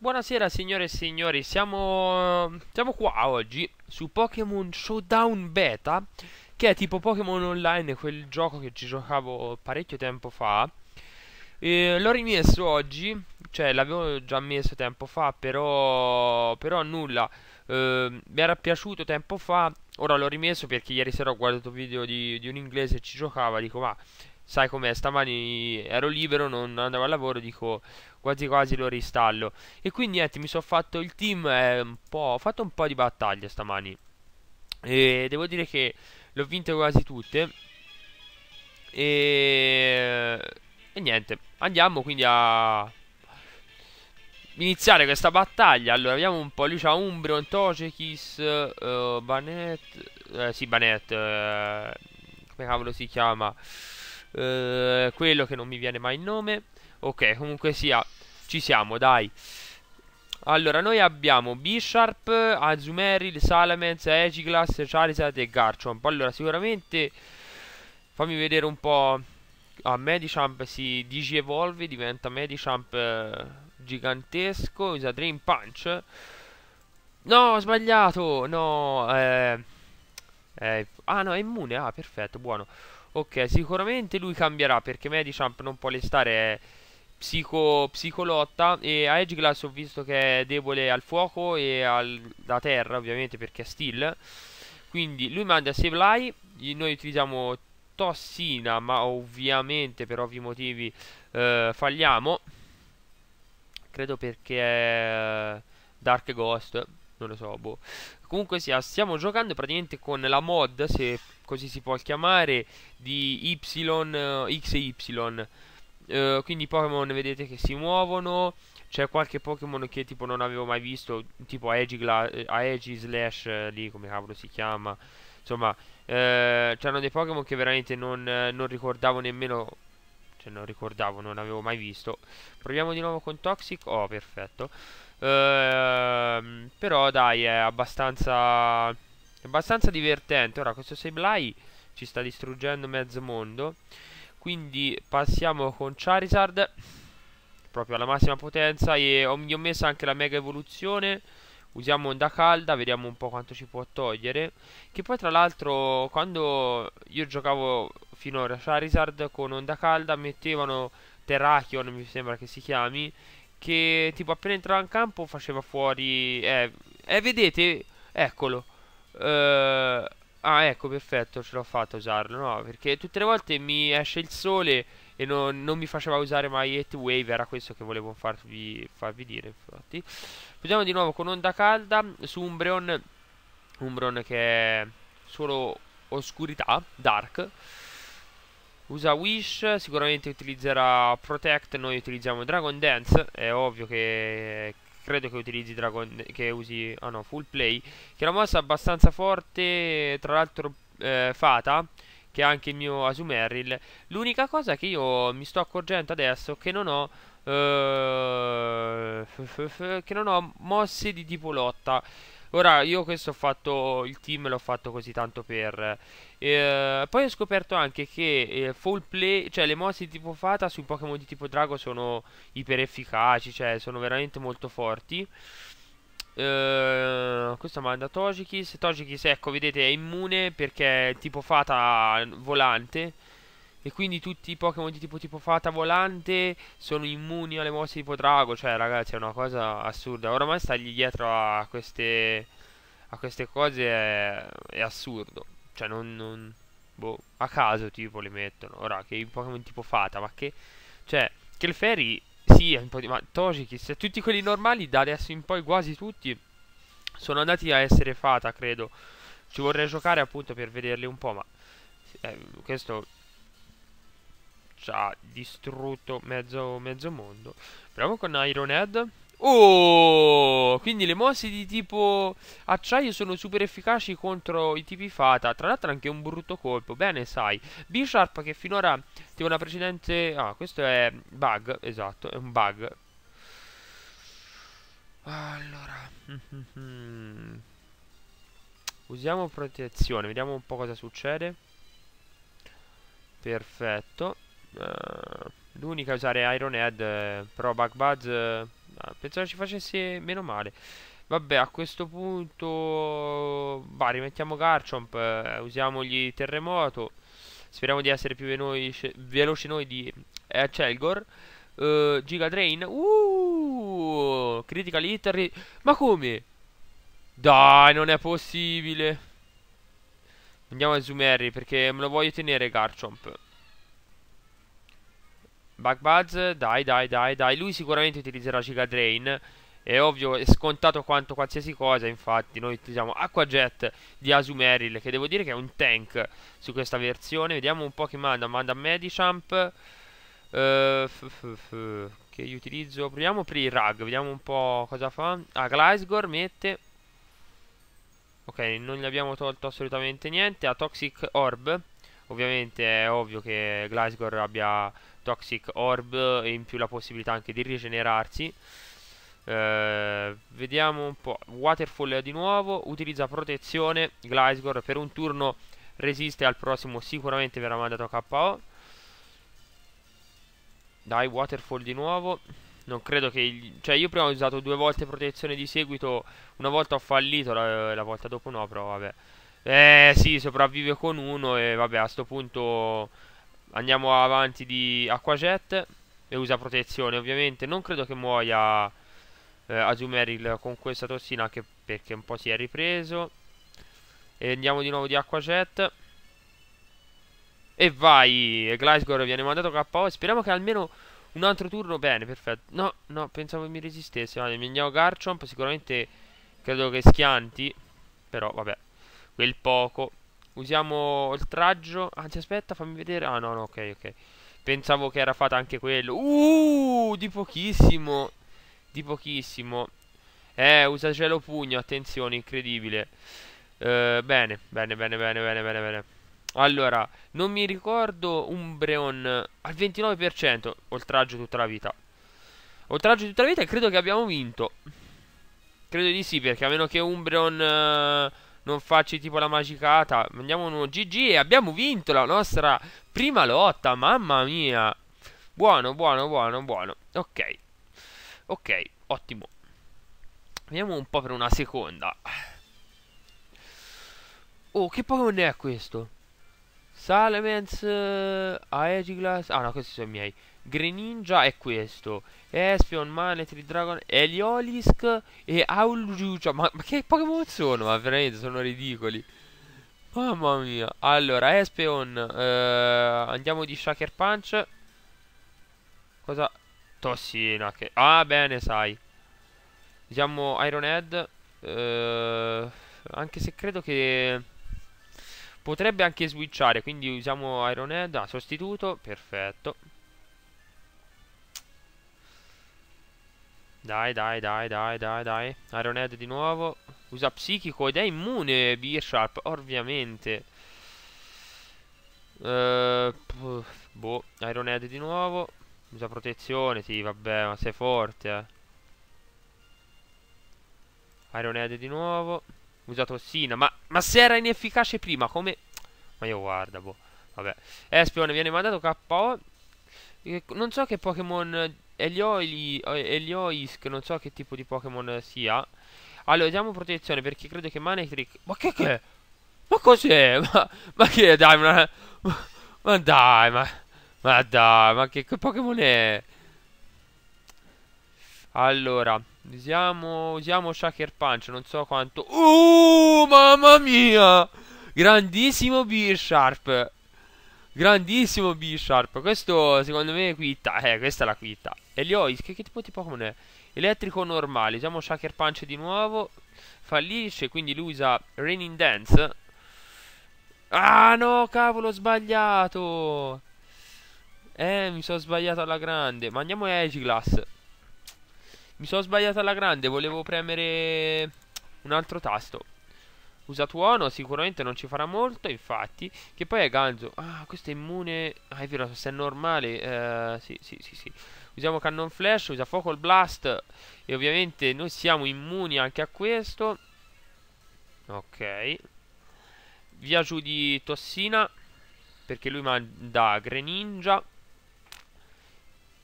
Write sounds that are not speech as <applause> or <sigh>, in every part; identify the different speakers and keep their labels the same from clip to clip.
Speaker 1: Buonasera signore e signori, siamo, siamo qua oggi su Pokémon Showdown Beta Che è tipo Pokémon Online, quel gioco che ci giocavo parecchio tempo fa L'ho rimesso oggi, cioè l'avevo già messo tempo fa, però, però nulla eh, Mi era piaciuto tempo fa, ora l'ho rimesso perché ieri sera ho guardato video di, di un inglese che ci giocava Dico ma sai com'è, stamani ero libero, non andavo al lavoro, dico quasi quasi lo ristallo. E quindi niente, mi sono fatto il team, eh, un po', ho fatto un po' di battaglie stamani. E devo dire che l'ho vinte quasi tutte. E, e niente, andiamo quindi a iniziare questa battaglia. Allora, vediamo un po'. Lui c'ha Umbron, Togekiss, uh, Banet... Eh, sì, Banet... Eh, come cavolo si chiama? Eh, quello che non mi viene mai il nome. Ok, comunque sia, ci siamo, dai. Allora, noi abbiamo Bisharp, Azumeril, Salamence, Egiclass, Charizard e Garchomp. Allora, sicuramente, fammi vedere un po'... A Medichamp si digievolve, diventa Medichamp eh, gigantesco, usa Dream Punch. No, ho sbagliato! No, eh, eh, ah no, è immune, ah perfetto, buono. Ok, sicuramente lui cambierà perché Medichamp non può restare psico, psicolotta e a Edge Glass ho visto che è debole al fuoco e alla terra ovviamente perché è still. Quindi lui manda Save Sevlai, noi utilizziamo Tossina ma ovviamente per ovvi motivi eh, falliamo. Credo perché è Dark Ghost, non lo so, boh. Comunque sia, stiamo giocando praticamente con la mod, se così si può chiamare, di Y, eh, X e Y. Uh, quindi i Pokémon vedete che si muovono. C'è qualche Pokémon che tipo non avevo mai visto, tipo Aegi, eh, Slash, lì come cavolo si chiama. Insomma, eh, c'erano dei Pokémon che veramente non, non ricordavo nemmeno cioè non ricordavo, non avevo mai visto. Proviamo di nuovo con Toxic, oh perfetto. Ehm, però dai, è abbastanza è abbastanza divertente. Ora, questo Sableye ci sta distruggendo mezzo mondo. Quindi passiamo con Charizard. Proprio alla massima potenza. E ho, gli ho messo anche la mega evoluzione. Usiamo onda calda, vediamo un po' quanto ci può togliere. Che poi tra l'altro quando io giocavo finora Charizard con onda calda mettevano Terrakion, mi sembra che si chiami, che tipo appena entrava in campo faceva fuori... Eh, eh vedete? Eccolo. Uh, ah, ecco, perfetto, ce l'ho fatta usarlo, no? Perché tutte le volte mi esce il sole e non, non mi faceva usare mai Heat Wave, era questo che volevo farvi, farvi dire, infatti. Proviamo di nuovo con onda calda su Umbreon, Umbreon che è solo oscurità, Dark. Usa Wish, sicuramente utilizzerà Protect, noi utilizziamo Dragon Dance, è ovvio che credo che utilizzi Dragon che usi ah no, full play, che è una mossa abbastanza forte, tra l'altro eh, fata che è anche il mio Asumeril. L'unica cosa che io mi sto accorgendo adesso è che non ho eh, che non ho mosse di tipo lotta. Ora io questo ho fatto il team l'ho fatto così tanto per eh, Poi ho scoperto anche che eh, full play Cioè le mosse di tipo fata sui Pokémon di tipo drago sono iper efficaci Cioè sono veramente molto forti Uh, eh, questo manda Togekiss Togekiss ecco vedete è immune perché è tipo fata volante e quindi tutti i Pokémon di tipo, tipo fata volante sono immuni alle mosse tipo drago. Cioè, ragazzi, è una cosa assurda. Ormai stargli dietro a queste, a queste cose è, è assurdo. Cioè, non, non, Boh, a caso tipo le mettono. Ora, che i Pokémon tipo fata, ma che... Cioè, che il Ferry, sì, è un po' di... Ma Togekiss, cioè, tutti quelli normali, da adesso in poi quasi tutti, sono andati a essere fata, credo. Ci vorrei giocare appunto per vederli un po', ma... Eh, questo ci ha distrutto mezzo, mezzo mondo. Proviamo con Iron Head. Oh, quindi le mosse di tipo acciaio sono super efficaci contro i tipi fata. Tra l'altro anche un brutto colpo. Bene, sai. B-Sharp che finora tipo una precedente... Ah, questo è bug, esatto, è un bug. Allora... <laughs> Usiamo protezione, vediamo un po' cosa succede. Perfetto. Eh, l'unica a usare Iron Head, eh, però Bugbuzz. Buzz, eh, ah, pensavo ci facesse meno male. Vabbè, a questo punto, va, rimettiamo Garchomp, eh, usiamogli Terremoto. Speriamo di essere più veloci, veloci noi di eh, Chelgor. Uh, Giga Drain, uh, critical hit, ma come? Dai, non è possibile. Andiamo a Zumerri perché me lo voglio tenere Garchomp. Bugbuzz, dai, dai, dai, dai. Lui sicuramente utilizzerà Giga Drain. È ovvio, è scontato quanto qualsiasi cosa. Infatti, noi utilizziamo Aqua Jet di Asumeril, che devo dire che è un tank su questa versione. Vediamo un po' che manda. Manda Medichamp. Uh, che io utilizzo. Proviamo per il rag, vediamo un po' cosa fa. Ah, Glasgor mette. Ok, non gli abbiamo tolto assolutamente niente. A Toxic Orb. Ovviamente è ovvio che Glasgow abbia Toxic Orb e in più la possibilità anche di rigenerarsi. Uh, vediamo un po'. Waterfall di nuovo. Utilizza protezione. Glisgor per un turno resiste al prossimo. Sicuramente verrà mandato KO. Dai, Waterfall di nuovo. Non credo che... Il... Cioè, io prima ho usato due volte protezione di seguito. Una volta ho fallito, la, la volta dopo no, però vabbè. Eh sì, sopravvive con uno e vabbè, a sto punto andiamo avanti di Jet e usa protezione, ovviamente. Non credo che muoia eh, Azumeril con questa tossina, anche perché un po' si è ripreso. E andiamo di nuovo di Jet. E vai, Glasgow viene mandato KO. Speriamo che almeno un altro turno. Bene, perfetto. No, no, pensavo che mi resistesse. Vale, mi andiamo Garchomp. Sicuramente credo che schianti. Però, vabbè quel poco. Usiamo oltraggio. Anzi, aspetta, fammi vedere. Ah, no, no, ok, ok. Pensavo che era fatta anche quello. Uh, di pochissimo. Di pochissimo. Eh, usa gelo pugno, attenzione, incredibile. Eh, bene, bene, bene, bene, bene, bene, bene. Allora, non mi ricordo Umbreon al 29%, oltraggio tutta la vita. Oltraggio tutta la vita e credo che abbiamo vinto. Credo di sì, perché a meno che Umbreon... Eh, non facci tipo la magicata. Mandiamo uno GG e abbiamo vinto la nostra prima lotta. Mamma mia. Buono, buono, buono, buono. Ok. Ok, ottimo. Vediamo un po' per una seconda. Oh, che Pokémon è questo? Salamence, uh, Ah no, questi sono i miei. Greninja è questo, Espion, Manetri, Dragon, Eliolisk e Aulugia. Ma, ma, che Pokémon sono? Ma veramente sono ridicoli. Mamma mia. Allora, Espion. eh, andiamo di Shaker Punch. Cosa? Tossina. Che... Ah, bene, sai. Diciamo Iron Head. Eh, anche se credo che... Potrebbe anche switchare, quindi usiamo Iron Head. Ah, sostituto, perfetto. Dai, dai, dai, dai, dai, dai. Ironhead di nuovo. Usa psichico ed è immune Beer Sharp, ovviamente. Uh, boh, Ironhead di nuovo. Usa protezione, sì, vabbè, ma sei forte, eh. Ironhead di nuovo. Usa tossina, ma, ma se era inefficace prima, come... Ma io guarda, boh. Vabbè. Espion viene mandato KO. Eh, non so che Pokémon Elioisk, Elio non so che tipo di Pokémon sia. Allora, diamo protezione perché credo che Manectric... Ma che che? Ma cos'è? <laughs> Ma, ma, che dai, ma, ma, dai, ma, ma dai, ma che, che Pokémon è? Allora, usiamo, usiamo Shaker Punch, non so quanto... Oh, mamma mia! Grandissimo B-Sharp! Grandissimo B-Sharp! Questo, secondo me, è quitta. Eh, questa è la quitta. Eliois, che, che tipo di Pokémon è? Elettrico normale, usiamo Shaker Punch di nuovo. Fallisce, quindi lui usa Raining Dance. Ah no, cavolo, ho sbagliato. Eh, mi sono sbagliato alla grande. Ma andiamo a Egiglass. Mi sono sbagliato alla grande, volevo premere un altro tasto. Usa tuono, sicuramente non ci farà molto, infatti. Che poi è ganzo. Ah, questo è immune. Ah, è vero, se è normale. Eh, sì, sì, sì, sì usiamo cannon flash, usa focal blast e ovviamente noi siamo immuni anche a questo. Ok. Via giù di tossina perché lui manda Greninja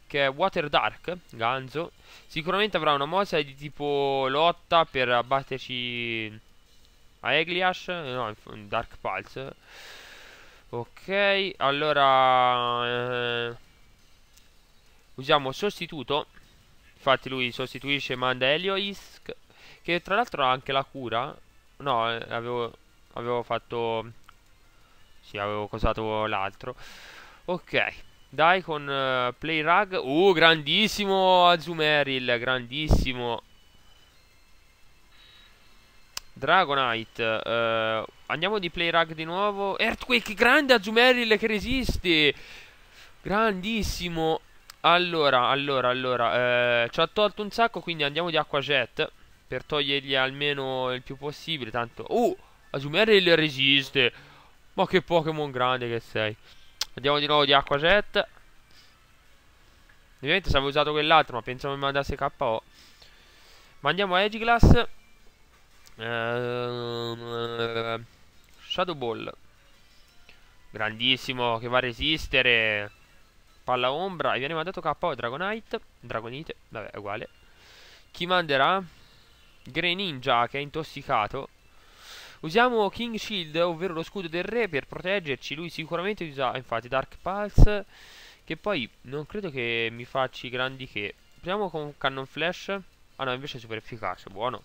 Speaker 1: che è Water Dark, Ganzo. Sicuramente avrà una mossa di tipo lotta per abbatterci a Egliash, no, Dark Pulse. Ok, allora eh, usiamo sostituto infatti lui sostituisce e manda Helioisk che tra l'altro ha anche la cura no eh, avevo, avevo fatto sì avevo cosato l'altro ok dai con uh, play rag uh grandissimo Azumeril grandissimo Dragonite uh, andiamo di play rag di nuovo Earthquake grande Azumeril che resiste grandissimo allora, allora, allora, eh, ci ha tolto un sacco, quindi andiamo di acqua jet per togliergli almeno il più possibile, tanto... Oh, Azumarill resiste! Ma che Pokémon grande che sei! Andiamo di nuovo di acqua jet. Ovviamente se avevo usato quell'altro, ma pensavo mi mandasse KO. Ma andiamo a Egiglass. Ehm, eh, Shadow Ball. Grandissimo, che va a resistere. Palla ombra e viene mandato KO Dragonite. Dragonite, vabbè, è uguale. Chi manderà? Greninja che è intossicato. Usiamo King Shield, ovvero lo scudo del re, per proteggerci. Lui sicuramente usa, infatti, Dark Pulse. Che poi non credo che mi facci grandi che... Proviamo con Cannon Flash. Ah no, invece è super efficace, buono.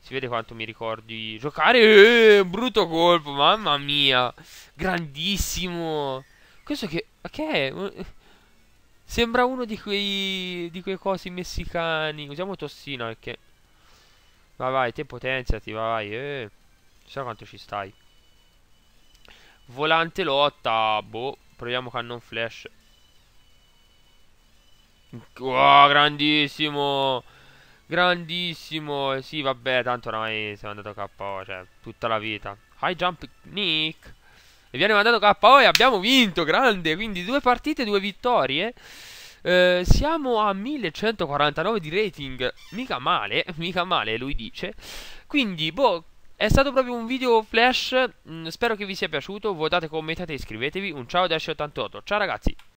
Speaker 1: Si vede quanto mi ricordi giocare. Eh, brutto colpo, mamma mia. Grandissimo. Questo che... Ma che è? <laughs> sembra uno di quei, di quei cosi messicani. Usiamo Tossina perché... Eh, vai vai, te potenziati, vai, eh. Chissà quanto ci stai. Volante lotta, boh. Proviamo cannon flash. Wow, grandissimo! Grandissimo! Eh, sì, vabbè, tanto oramai siamo andato KO, cioè, tutta la vita. High jump, Nick! e viene mandato KO e abbiamo vinto, grande, quindi due partite, due vittorie. Eh, siamo a 1149 di rating, mica male, <laughs> mica male lui dice. Quindi, boh, è stato proprio un video flash, mh, mm, spero che vi sia piaciuto, votate, commentate, iscrivetevi. Un ciao da 88 ciao ragazzi!